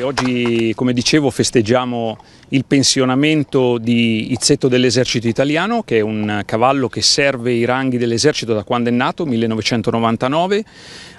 Oggi, come dicevo, festeggiamo il pensionamento di Izzetto dell'esercito italiano, che è un cavallo che serve i ranghi dell'esercito da quando è nato, 1999,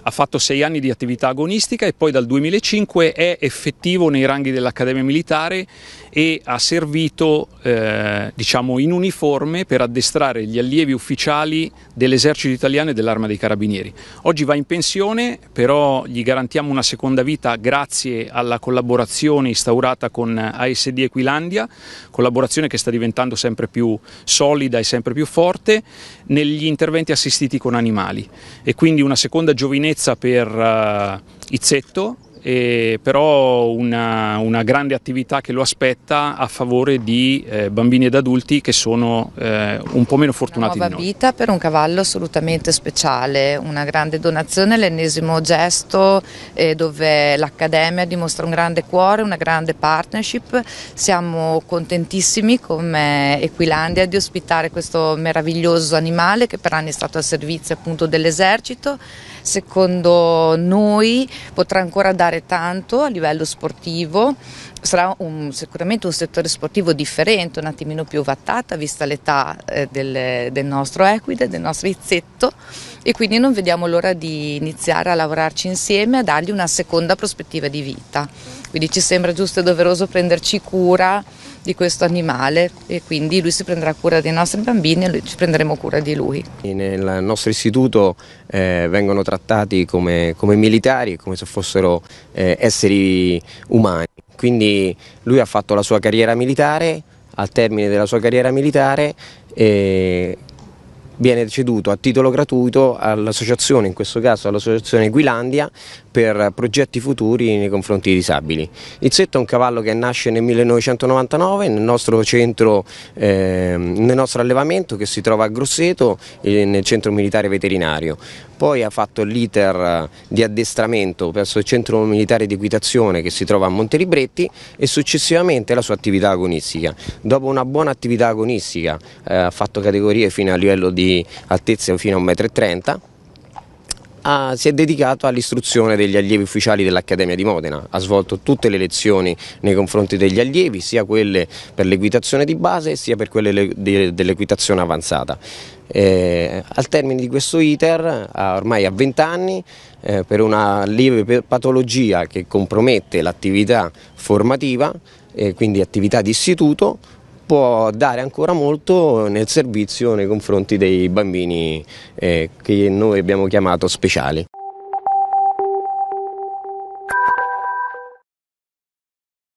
ha fatto sei anni di attività agonistica e poi dal 2005 è effettivo nei ranghi dell'Accademia Militare e ha servito eh, diciamo in uniforme per addestrare gli allievi ufficiali dell'esercito italiano e dell'arma dei carabinieri. Oggi va in pensione, però gli garantiamo una seconda vita grazie alla collaborazione instaurata con ASD Equilibrio Aquilandia, collaborazione che sta diventando sempre più solida e sempre più forte negli interventi assistiti con animali e quindi una seconda giovinezza per uh, Izzetto eh, però una, una, grande attività che lo aspetta a favore di eh, bambini ed adulti che sono eh, un po' meno fortunati nuova di noi. vita per un cavallo assolutamente speciale, una grande donazione, l'ennesimo gesto eh, dove l'Accademia dimostra un grande cuore, una grande partnership. Siamo contentissimi come Equilandia di ospitare questo meraviglioso animale che per anni è stato al servizio appunto dell'esercito. Secondo noi potrà ancora dare fare tanto a livello sportivo, sarà un, sicuramente un settore sportivo differente, un attimino più vattata vista l'età eh, del, del nostro equide, del nostro izzetto e quindi non vediamo l'ora di iniziare a lavorarci insieme, a dargli una seconda prospettiva di vita. Quindi ci sembra giusto e doveroso prenderci cura di questo animale e quindi lui si prenderà cura dei nostri bambini e noi ci prenderemo cura di lui. Nel nostro istituto eh, vengono trattati come, come, militari, come se fossero eh, esseri umani, quindi lui ha fatto la sua carriera militare, al termine della sua carriera militare eh, viene ceduto a titolo gratuito all'associazione, in questo caso all'associazione Guilandia, per progetti futuri nei confronti dei disabili. Il setto è un cavallo che nasce nel 1999 nel nostro centro, eh, nel nostro allevamento che si trova a Grosseto nel centro militare veterinario. Poi ha fatto l'iter di addestramento presso il centro militare di equitazione che si trova a Montelibretti e successivamente la sua attività agonistica. Dopo una buona attività agonistica eh, ha fatto categorie fino a livello di altezza fino a 1,30 m ha, si è dedicato all'istruzione degli allievi ufficiali dell'Accademia di Modena, ha svolto tutte le lezioni nei confronti degli allievi, sia quelle per l'equitazione di base sia per quelle dell'equitazione avanzata. Eh, al termine di questo iter, ormai a 20 anni, eh, per una lieve patologia che compromette l'attività formativa, eh, quindi attività di istituto, può dare ancora molto nel servizio nei confronti dei bambini eh, che noi abbiamo chiamato speciali.